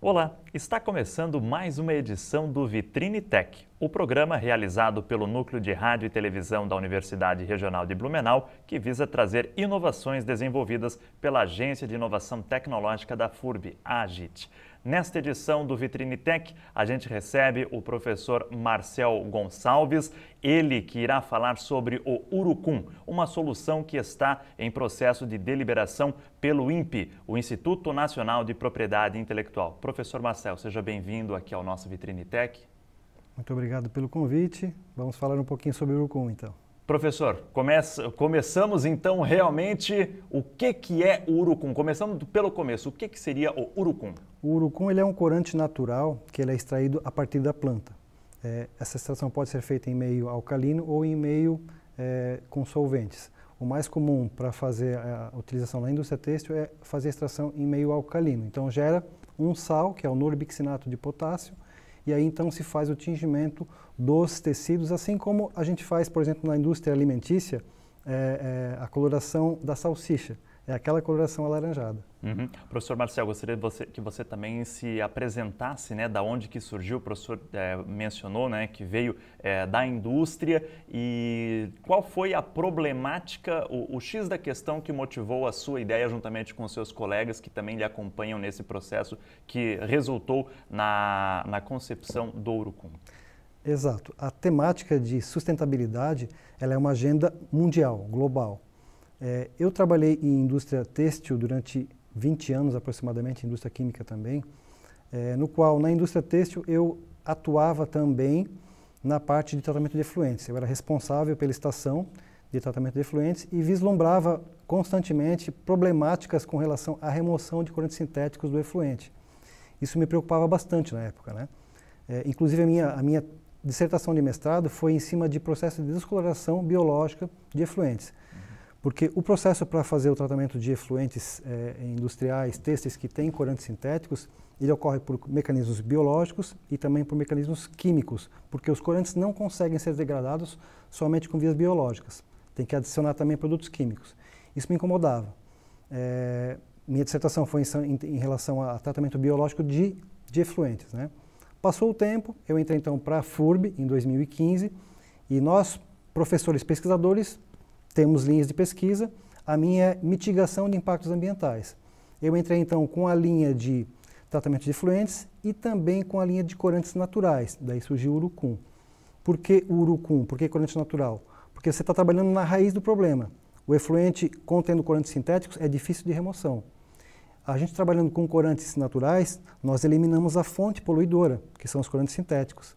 Olá, está começando mais uma edição do Vitrine Tech, o programa realizado pelo Núcleo de Rádio e Televisão da Universidade Regional de Blumenau, que visa trazer inovações desenvolvidas pela Agência de Inovação Tecnológica da FURB, a AGIT. Nesta edição do Vitrine Tech, a gente recebe o professor Marcel Gonçalves, ele que irá falar sobre o Urucum, uma solução que está em processo de deliberação pelo INPE, o Instituto Nacional de Propriedade Intelectual. Professor Marcel, seja bem-vindo aqui ao nosso Vitrine Tech. Muito obrigado pelo convite. Vamos falar um pouquinho sobre o Urucum, então. Professor, começa, começamos então realmente o que, que é o urucum? Começamos pelo começo, o que, que seria o urucum? O urucum ele é um corante natural que ele é extraído a partir da planta. É, essa extração pode ser feita em meio alcalino ou em meio é, com solventes. O mais comum para fazer a utilização na indústria têxtil é fazer extração em meio alcalino. Então gera um sal, que é o norbixinato de potássio, e aí então se faz o tingimento dos tecidos, assim como a gente faz, por exemplo, na indústria alimentícia, é, é, a coloração da salsicha é aquela coloração alaranjada. Uhum. Professor Marcel, gostaria que você, que você também se apresentasse, né, da onde que surgiu, o professor é, mencionou, né, que veio é, da indústria e qual foi a problemática, o, o, X da questão que motivou a sua ideia juntamente com os seus colegas que também lhe acompanham nesse processo que resultou na, na concepção do urucum. Exato. A temática de sustentabilidade, ela é uma agenda mundial, global. É, eu trabalhei em indústria têxtil durante 20 anos aproximadamente, indústria química também, é, no qual na indústria têxtil eu atuava também na parte de tratamento de efluentes. Eu era responsável pela estação de tratamento de efluentes e vislumbrava constantemente problemáticas com relação à remoção de corantes sintéticos do efluente. Isso me preocupava bastante na época. Né? É, inclusive, a minha, a minha dissertação de mestrado foi em cima de processo de descoloração biológica de efluentes. Uhum. Porque o processo para fazer o tratamento de efluentes eh, industriais, têxteis que têm corantes sintéticos, ele ocorre por mecanismos biológicos e também por mecanismos químicos, porque os corantes não conseguem ser degradados somente com vias biológicas. Tem que adicionar também produtos químicos. Isso me incomodava. É, minha dissertação foi em, em, relação a tratamento biológico de, de efluentes. Né? Passou o tempo, eu entrei então para a FURB em 2015 e nós, professores pesquisadores, temos linhas de pesquisa. A minha é mitigação de impactos ambientais. Eu entrei então com a linha de tratamento de efluentes e também com a linha de corantes naturais. Daí surgiu o urucum. Por que o urucum? Por que corante natural? Porque você está trabalhando na raiz do problema. O efluente contendo corantes sintéticos é difícil de remoção. A gente trabalhando com corantes naturais, nós eliminamos a fonte poluidora, que são os corantes sintéticos.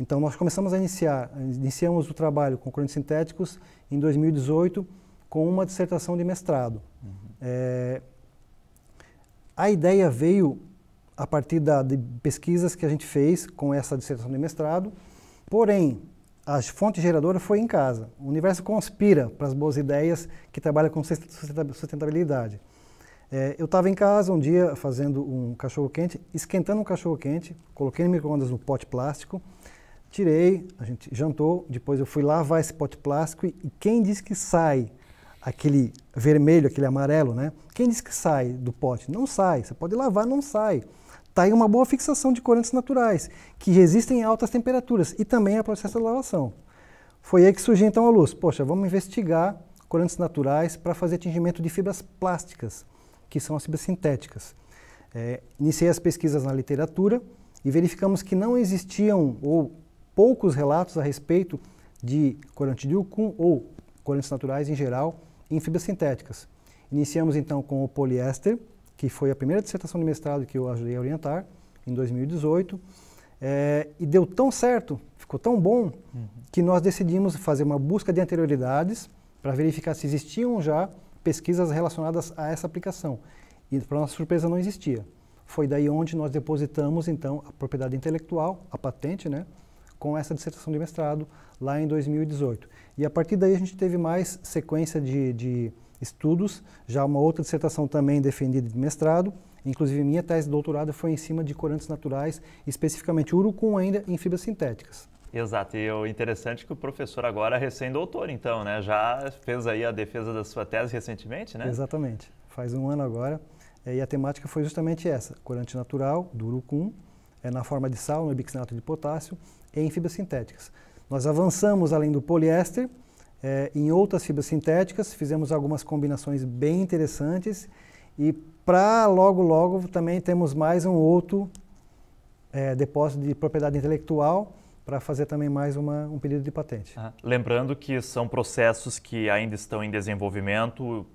Então nós começamos a iniciar, iniciamos o trabalho com correntes sintéticos em 2018 com uma dissertação de mestrado. Uhum. É, a ideia veio a partir da, de pesquisas que a gente fez com essa dissertação de mestrado, porém a fonte geradora foi em casa. O universo conspira para as boas ideias que trabalham com sustentabilidade. É, eu estava em casa um dia fazendo um cachorro quente, esquentando um cachorro quente, coloquei no microondas no pote plástico, Tirei, a gente jantou, depois eu fui lavar esse pote plástico e, e quem diz que sai aquele vermelho, aquele amarelo, né? Quem diz que sai do pote? Não sai. Você pode lavar, não sai. Está aí uma boa fixação de corantes naturais, que resistem a altas temperaturas e também a processo de lavação. Foi aí que surgiu então a luz. Poxa, vamos investigar corantes naturais para fazer tingimento de fibras plásticas, que são as fibras sintéticas. É, iniciei as pesquisas na literatura e verificamos que não existiam ou poucos relatos a respeito de corantidil com ou corantes naturais em geral em fibras sintéticas. Iniciamos então com o poliéster, que foi a primeira dissertação de mestrado que eu ajudei a orientar, em 2018, é, eh, e deu tão certo, ficou tão bom, uhum. que nós decidimos fazer uma busca de anterioridades para verificar se existiam já pesquisas relacionadas a essa aplicação. E, para nossa surpresa, não existia. Foi daí onde nós depositamos, então, a propriedade intelectual, a patente, né? com essa dissertação de mestrado lá em 2018. E a partir daí a gente teve mais sequência de, de estudos, já uma outra dissertação também defendida de mestrado, inclusive minha tese de doutorado foi em cima de corantes naturais, especificamente urucum ainda em fibras sintéticas. Exato, e o interessante é que o professor agora é recém-doutor, então, né? Já fez aí a defesa da sua tese recentemente, né? Exatamente, faz um ano agora, é, e a temática foi justamente essa, corante natural do urucum, é, na forma de sal, no bicarbonato de potássio, em fibras sintéticas. Nós avançamos além do poliéster é, em outras fibras sintéticas, fizemos algumas combinações bem interessantes e para logo logo também temos mais um outro é, depósito de propriedade intelectual para fazer também mais uma, um pedido de patente. Ah, lembrando que são processos que ainda estão em desenvolvimento,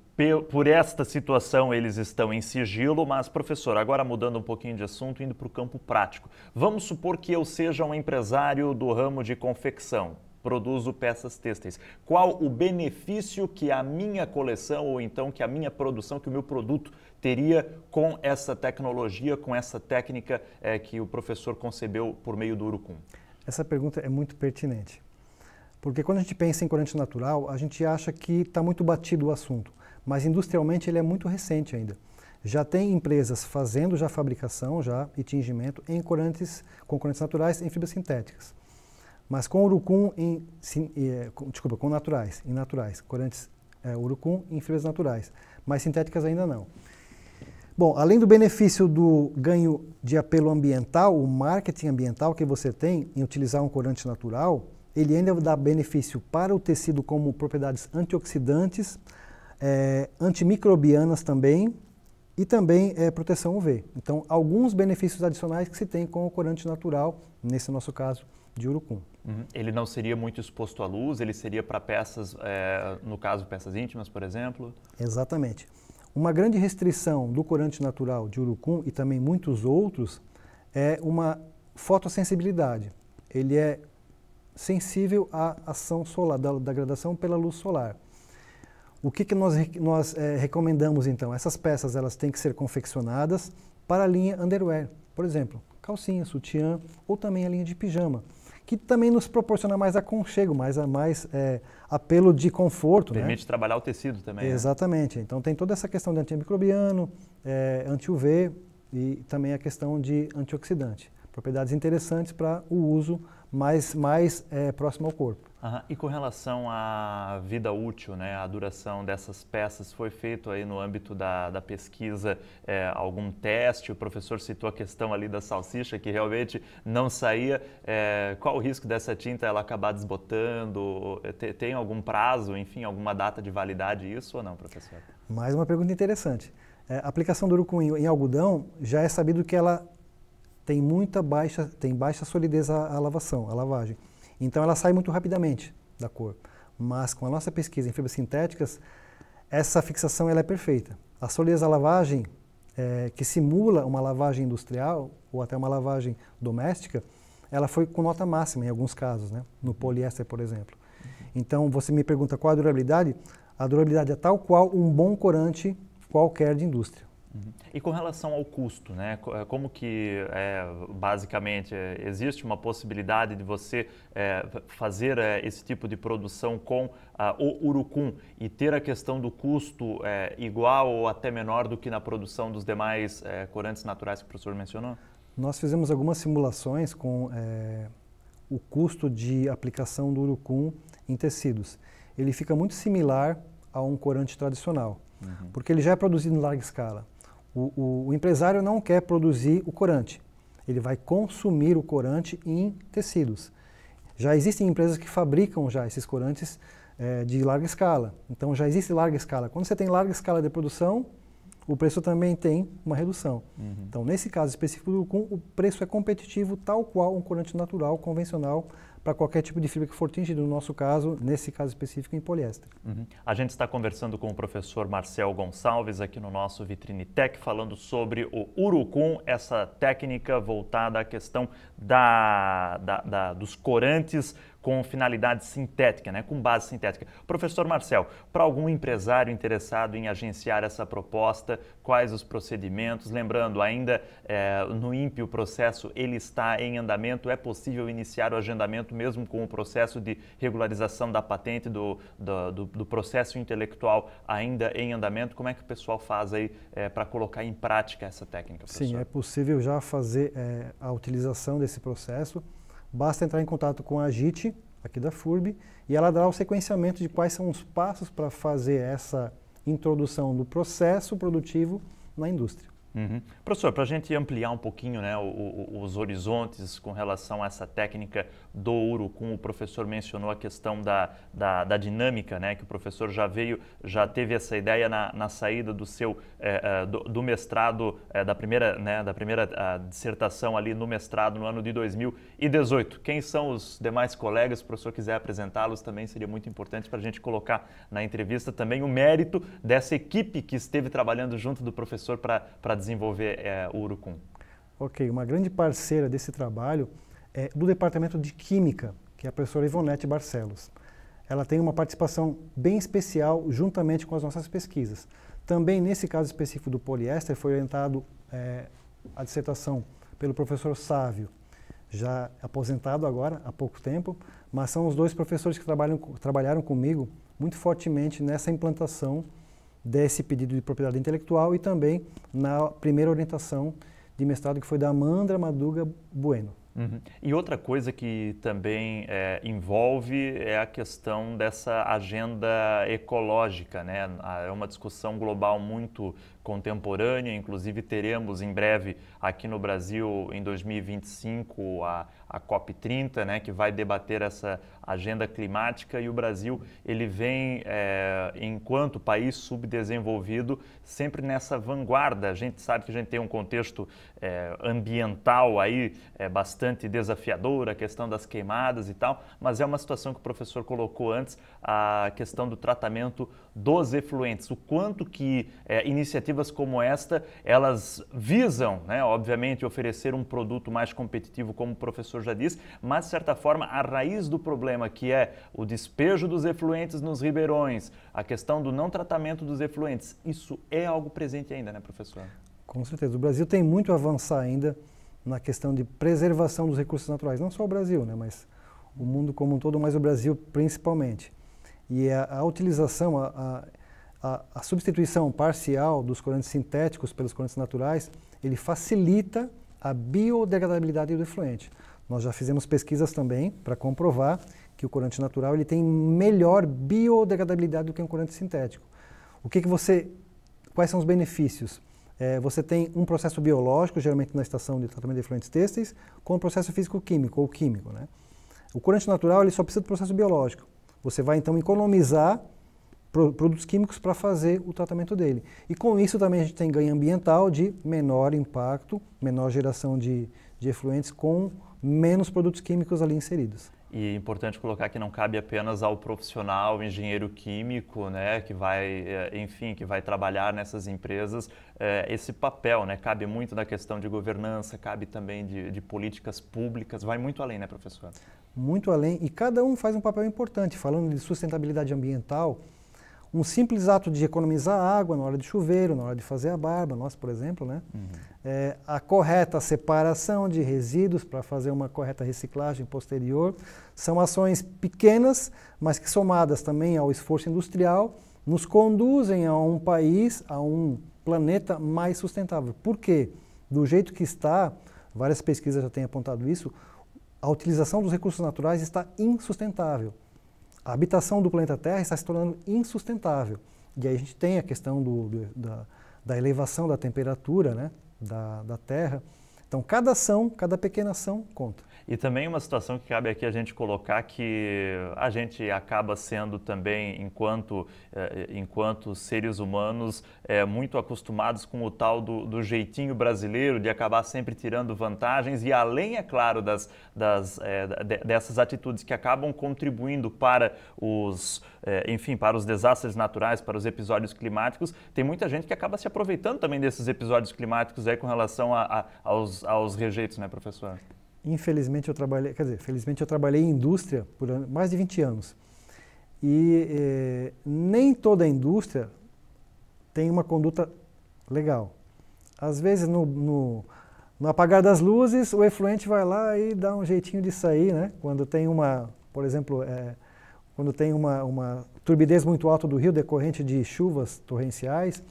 por esta situação, eles estão em sigilo, mas, professor, agora mudando um pouquinho de assunto, indo para o campo prático. Vamos supor que eu seja um empresário do ramo de confecção, produzo peças têxteis. Qual o benefício que a minha coleção, ou então que a minha produção, que o meu produto teria com essa tecnologia, com essa técnica é, que o professor concebeu por meio do Urucum? Essa pergunta é muito pertinente. Porque quando a gente pensa em corante natural, a gente acha que está muito batido o assunto mas industrialmente ele é muito recente ainda. Já tem empresas fazendo já fabricação já e tingimento em corantes, com corantes naturais em fibras sintéticas. Mas com urucum em, sim, eh, com, desculpa, com naturais, em naturais, corantes é, urucum em fibras naturais, mas sintéticas ainda não. Bom, além do benefício do ganho de apelo ambiental, o marketing ambiental que você tem em utilizar um corante natural, ele ainda dá benefício para o tecido como propriedades antioxidantes, é, antimicrobianas também e também é, proteção UV. Então, alguns benefícios adicionais que se tem com o corante natural, nesse nosso caso, de urucum. Uhum. Ele não seria muito exposto à luz, ele seria para peças, é, no caso, peças íntimas, por exemplo? Exatamente. Uma grande restrição do corante natural de urucum e também muitos outros é uma fotossensibilidade. Ele é sensível à ação solar, da, da gradação pela luz solar. O que, que nós, nós é, recomendamos então? Essas peças elas têm que ser confeccionadas para a linha underwear, por exemplo, calcinha, sutiã ou também a linha de pijama, que também nos proporciona mais aconchego, mais, eh, mais é, apelo de conforto. Né? Permite né? trabalhar o tecido também. Né? Exatamente. Né? Então tem toda essa questão de antimicrobiano, é, anti-UV e também a questão de antioxidante. Propriedades interessantes para o uso mais, mais é, próximo ao corpo. Uhum. E com relação à vida útil, né, a duração dessas peças, foi feito aí no âmbito da, da pesquisa é, algum teste? O professor citou a questão ali da salsicha, que realmente não saía. É, qual o risco dessa tinta ela acabar desbotando? É, tem, algum prazo, enfim, alguma data de validade isso ou não, professor? Mais uma pergunta interessante. É, a aplicação do urucunho em algodão já é sabido que ela tem muita baixa, tem baixa solidez à, à lavação, à lavagem. Então ela sai muito rapidamente da cor. Mas com a nossa pesquisa em fibras sintéticas, essa fixação ela é perfeita. A solidez da lavagem, é, que simula uma lavagem industrial ou até uma lavagem doméstica, ela foi com nota máxima em alguns casos, né? no uhum. poliéster, por exemplo. Então você me pergunta qual a durabilidade? A durabilidade é tal qual um bom corante qualquer de indústria. E com relação ao custo, né? Eh, como que, é, basicamente, eh, existe uma possibilidade de você é, fazer é, esse tipo de produção com ah, o urucum e ter a questão do custo igual ou até menor do que na produção dos demais corantes naturais que o professor mencionou? Nós fizemos algumas simulações com o custo de aplicação do urucum em tecidos. Ele fica muito similar a um corante tradicional, uhum. porque ele já é produzido em larga escala. O, o, o, empresário não quer produzir o corante, ele vai consumir o corante em tecidos. Já existem empresas que fabricam já esses corantes é, de larga escala, então já existe larga escala. Quando você tem larga escala de produção, o preço também tem uma redução. Uhum. Então, nesse caso específico do cum, o preço é competitivo tal qual um corante natural convencional para qualquer tipo de fibra que for tingida, no nosso caso, nesse caso específico, em poliéster. Uhum. A gente está conversando com o professor Marcel Gonçalves aqui no nosso Vitrine Tech, falando sobre o urucum, essa técnica voltada à questão da, da, da dos corantes com finalidade sintética, né, com base sintética. Professor Marcel, para algum empresário interessado em agenciar essa proposta, quais os procedimentos? Lembrando, ainda é, no INPE o processo ele está em andamento, é possível iniciar o agendamento mesmo com o processo de regularização da patente, do, do, do, do processo intelectual ainda em andamento? Como é que o pessoal faz aí é, para colocar em prática essa técnica, professor? Sim, é possível já fazer é, a utilização desse processo. Basta entrar em contato com a JIT, aqui da FURB, e ela dará o sequenciamento de quais são os passos para fazer essa introdução do processo produtivo na indústria. Uhum. Professor, para a gente ampliar um pouquinho né, o, o, os horizontes com relação a essa técnica do ouro, como o professor mencionou a questão da, da, da dinâmica, né, que o professor já veio, já teve essa ideia na, na saída do seu eh, eh, do, do, mestrado, eh, da primeira, né, da primeira ah, dissertação ali no mestrado no ano de 2018. Quem são os demais colegas? Se o professor quiser apresentá-los também seria muito importante para a gente colocar na entrevista também o mérito dessa equipe que esteve trabalhando junto do professor para desenvolver é, o Urucum? Ok, uma grande parceira desse trabalho é do Departamento de Química, que é a professora Ivonete Barcelos. Ela tem uma participação bem especial juntamente com as nossas pesquisas. Também nesse caso específico do poliéster foi orientado é, a dissertação pelo professor Sávio, já aposentado agora, há pouco tempo, mas são os dois professores que trabalham, trabalharam comigo muito fortemente nessa implantação desse pedido de propriedade intelectual e também na primeira orientação de mestrado que foi da Amandra Maduga Bueno. Uhum. E outra coisa que também é, envolve é a questão dessa agenda ecológica, né? É uma discussão global muito contemporânea, inclusive teremos em breve aqui no Brasil, em 2025, a, a COP30, né, que vai debater essa agenda climática e o Brasil ele vem, é, enquanto país subdesenvolvido, sempre nessa vanguarda. A gente sabe que a gente tem um contexto é, ambiental aí é, bastante desafiador, a questão das queimadas e tal, mas é uma situação que o professor colocou antes, a questão do tratamento dos efluentes, o quanto que iniciativas como esta, elas visam, né, obviamente, oferecer um produto mais competitivo, como o professor professor já disse, mas de certa forma a raiz do problema, que é o despejo dos efluentes nos ribeirões, a questão do não tratamento dos efluentes, isso é algo presente ainda, né, professor? Com certeza. O Brasil tem muito a avançar ainda na questão de preservação dos recursos naturais, não só o Brasil, né, mas o mundo como um todo, mas o Brasil principalmente. E a, a utilização, a, a, a, substituição parcial dos corantes sintéticos pelos corantes naturais, ele facilita a biodegradabilidade do efluente. Nós já fizemos pesquisas também para comprovar que o corante natural ele tem melhor biodegradabilidade do que um corante sintético. O que, que você, quais são os benefícios? É, você tem um processo biológico, geralmente na estação de tratamento de efluentes têxteis, com um processo físico-químico ou químico. Né? O corante natural ele só precisa do processo biológico. Você vai então economizar produtos químicos para fazer o tratamento dele. E com isso também a gente tem ganho ambiental de menor impacto, menor geração de, de efluentes com menos produtos químicos ali inseridos. E é importante colocar que não cabe apenas ao profissional, engenheiro químico, né, que vai, eh, enfim, que vai trabalhar nessas empresas, eh, esse papel, né, cabe muito na questão de governança, cabe também de, de, políticas públicas, vai muito além, né, professor? Muito além, e cada um faz um papel importante. Falando de sustentabilidade ambiental, um simples ato de economizar água na hora de chuveiro, na hora de fazer a barba, nós, por exemplo, né? Uhum. É, a correta separação de resíduos para fazer uma correta reciclagem posterior, são ações pequenas, mas que somadas também ao esforço industrial, nos conduzem a um país, a um planeta mais sustentável. Por quê? Do jeito que está, várias pesquisas já têm apontado isso, a utilização dos recursos naturais está insustentável a habitação do planeta Terra está se tornando insustentável. E aí a gente tem a questão do, do, da, da, elevação da temperatura né, da, da Terra, então, cada ação, cada pequena ação conta. E também uma situação que cabe aqui a gente colocar que a gente acaba sendo também, enquanto, eh, enquanto seres humanos, é muito acostumados com o tal do, do, jeitinho brasileiro, de acabar sempre tirando vantagens e além, é claro, das, das, eh, dessas atitudes que acabam contribuindo para os, enfim, para os desastres naturais, para os episódios climáticos, tem muita gente que acaba se aproveitando também desses episódios climáticos aí com relação a, a, aos aos, rejeitos, né, professor? Infelizmente eu trabalhei, quer dizer, felizmente eu trabalhei em indústria por mais de 20 anos. E eh, nem toda indústria tem uma conduta legal. Às vezes, no, no, no, apagar das luzes, o efluente vai lá e dá um jeitinho de sair, né? Quando tem uma, por exemplo, é, quando tem uma, uma turbidez muito alta do rio decorrente de chuvas torrenciais,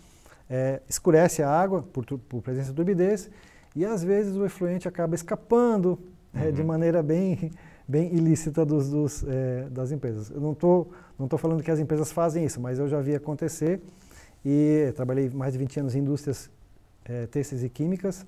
é, escurece a água por, por presença de turbidez e às vezes o efluente acaba escapando né, uhum. é, de maneira bem, bem ilícita dos, dos é, das empresas. Eu não estou não tô falando que as empresas fazem isso, mas eu já vi acontecer e trabalhei mais de 20 anos em indústrias é, têxteis e químicas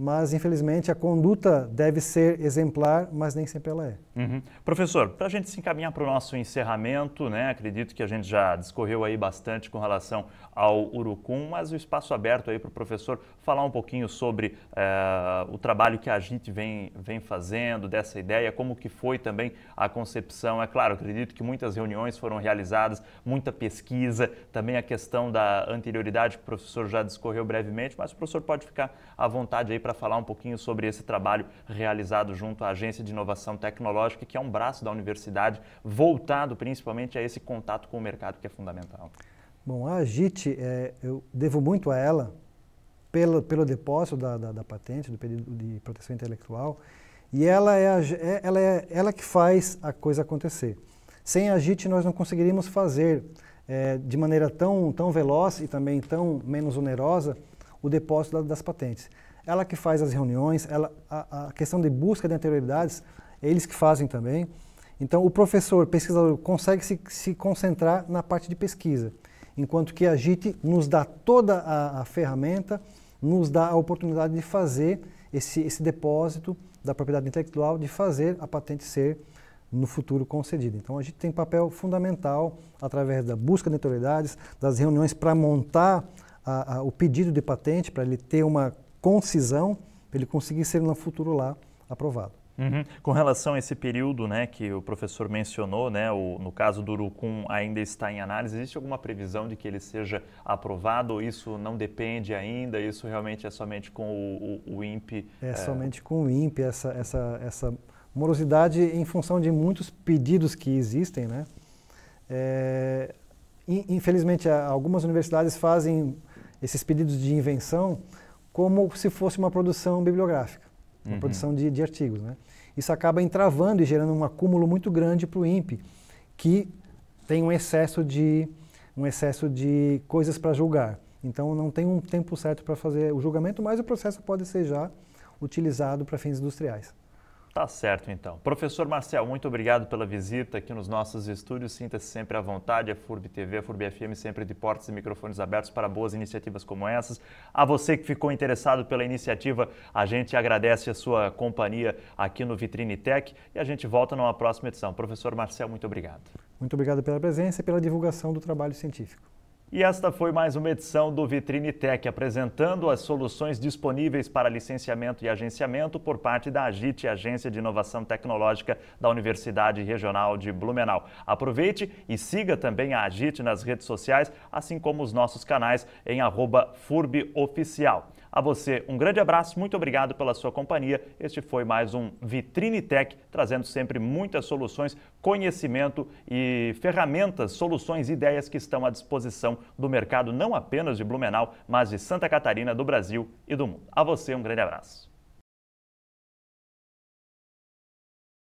mas infelizmente a conduta deve ser exemplar, mas nem sempre ela é. Uhum. Professor, para a gente se encaminhar para o nosso encerramento, né? acredito que a gente já discorreu aí bastante com relação ao Urucum, mas o espaço aberto aí para o professor falar um pouquinho sobre eh, o trabalho que a Agite vem, vem fazendo, dessa ideia, como que foi também a concepção. É claro, acredito que muitas reuniões foram realizadas, muita pesquisa, também a questão da anterioridade que o professor já discorreu brevemente, mas o professor pode ficar à vontade aí para para falar um pouquinho sobre esse trabalho realizado junto à Agência de Inovação Tecnológica, que é um braço da universidade voltado principalmente a esse contato com o mercado que é fundamental. Bom, a Agite é, eu devo muito a ela pelo, pelo depósito da, da, da patente, do pedido de proteção intelectual, e ela é, a, é, ela é ela que faz a coisa acontecer. Sem a Agite nós não conseguiríamos fazer é, de maneira tão, tão veloz e também tão menos onerosa o depósito das patentes ela que faz as reuniões, ela, a, a questão de busca de anterioridades, é eles que fazem também. Então, o professor, pesquisador, consegue se, se concentrar na parte de pesquisa, enquanto que a JIT nos dá toda a, a ferramenta, nos dá a oportunidade de fazer esse, esse depósito da propriedade intelectual, de fazer a patente ser no futuro concedida. Então a gente tem papel fundamental através da busca de autoridades, das reuniões para montar a, a, o pedido de patente, para ele ter uma concisão, ele conseguir ser no futuro lá aprovado. Uhum. Com relação a esse período né, que o professor mencionou, né, o, no caso do Urucum ainda está em análise, existe alguma previsão de que ele seja aprovado ou isso não depende ainda? Isso realmente é somente com o, o, o INPE? É, é, somente com o INPE, essa, essa, essa morosidade em função de muitos pedidos que existem. Né? É, infelizmente, algumas universidades fazem esses pedidos de invenção como se fosse uma produção bibliográfica, uma uhum. produção de, de artigos. Né? Isso acaba entravando e gerando um acúmulo muito grande para o INPE, que tem um excesso de, um excesso de coisas para julgar. Então não tem um tempo certo para fazer o julgamento, mas o processo pode ser já utilizado para fins industriais. Tá certo, então. Professor Marcel, muito obrigado pela visita aqui nos nossos estúdios. Sinta-se sempre à vontade. A FURB TV, a FURB FM, sempre de portas e microfones abertos para boas iniciativas como essas. A você que ficou interessado pela iniciativa, a gente agradece a sua companhia aqui no Vitrine Tech e a gente volta numa próxima edição. Professor Marcel, muito obrigado. Muito obrigado pela presença e pela divulgação do trabalho científico. E esta foi mais uma edição do Vitrine Tech, apresentando as soluções disponíveis para licenciamento e agenciamento por parte da Agite, Agência de Inovação Tecnológica da Universidade Regional de Blumenau. Aproveite e siga também a Agite nas redes sociais, assim como os nossos canais em FurbOficial. A você, um grande abraço, muito obrigado pela sua companhia. Este foi mais um Vitrine Tech, trazendo sempre muitas soluções, conhecimento e ferramentas, soluções e ideias que estão à disposição do mercado, não apenas de Blumenau, mas de Santa Catarina, do Brasil e do mundo. A você, um grande abraço.